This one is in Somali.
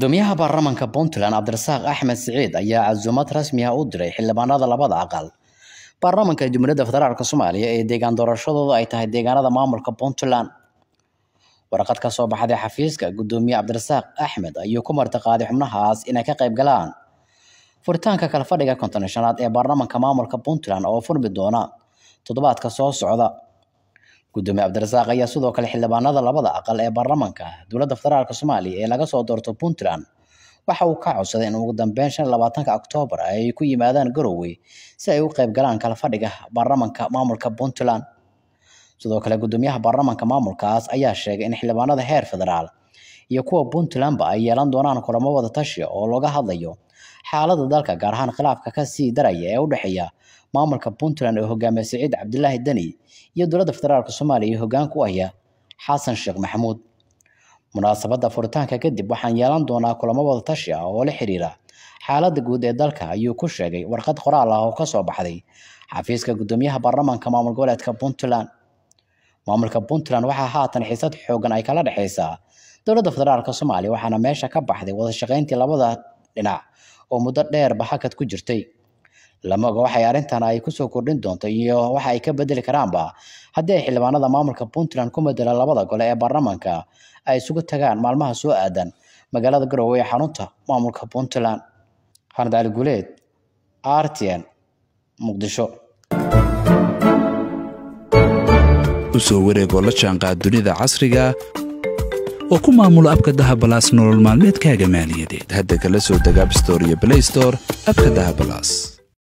guddoomiyaha baarlamaanka puntland cabdirasaaq axmed siciid ayaa casuumad rasmi ah u diray xildhibaanada labada aqal baarlamaanka jumhuuriyadda federaalk soomaaliya ee deegaan doorashadooda ay tahay deegaanada maamulka puntland warqad ka soo baxday xafiiska guddoomiye cabdirasaaq axmed ayuu ku martiqaaday xubnahaas inay ka qayb galaan furitaanka kala fadhiga shanaad ee baarlamaanka maamulka puntland oo furmi doona toddobaadka soo socda gudoomiye cabdirasaaq ayaa sidoo kale xildhibaanada labada aqal ee baarlamaanka dowladda federaalk soomaaliya ee laga soo doorto puntland waxa uu ka codsaday in ugu dambeyn shan labaatanka oktoobar ay ku yimaadaan garowe si ay u qayb galaan kala fadhiga baarlamaanka maamulka puntland sidoo kale gudoomiyaha baarlamaanka maamulkaas ayaa sheegay in xildhibaanada heer federaal iyo kuwa puntlandba ay yeelan doonaan kulamo wada tashi ah oo looga hadlayo xaalada dalka gaar ahaan khilaafka ka sii daraya ee u dhexeeya maamulka puntland oo hogaamiya siciid cabdilaahi deni iyo dowladda federaalka soomaaliya ee hogaanka u ahya xasan sheekh maxamuud munaasabadda furitaanka kadib waxaan yeelan doonaa kulamo wadatashi ah oo la xiriira xaaladda guud ee dalka ayuu ku sheegay warqad qoraal ah oo kasoo baxday xafiiska guddoomiyaha baarlamaanka maamul goboleedka puntland maamulka puntland waxaa haatan xiisad xoogan ay kala dhexaysaa dowladda federaalka soomaaliya waxaana meesha ka baxday wadashaqayntii labada dhinac oo muddo dheerba hakad ku jirtay lamaga waxay arrintan ay kusoo kordhin doonto iyo waxa ay ka bedeli karaanba haddii ay xildhibaanada maamulka puntland ku madela labada gole ee baarlamaanka ay isugu tagaan maalmaha soo aadan magaalada garowe ee xarunta maamulka puntland handaali guleed rtn muqdisho usoo wareegoo la jaanqaad dunida casriga oo ku maamulo abka dahabalaas nolol maalmeedkaaga maaliyadeed hadda kala soo deg abstor iyo blaystor abka dahabalaas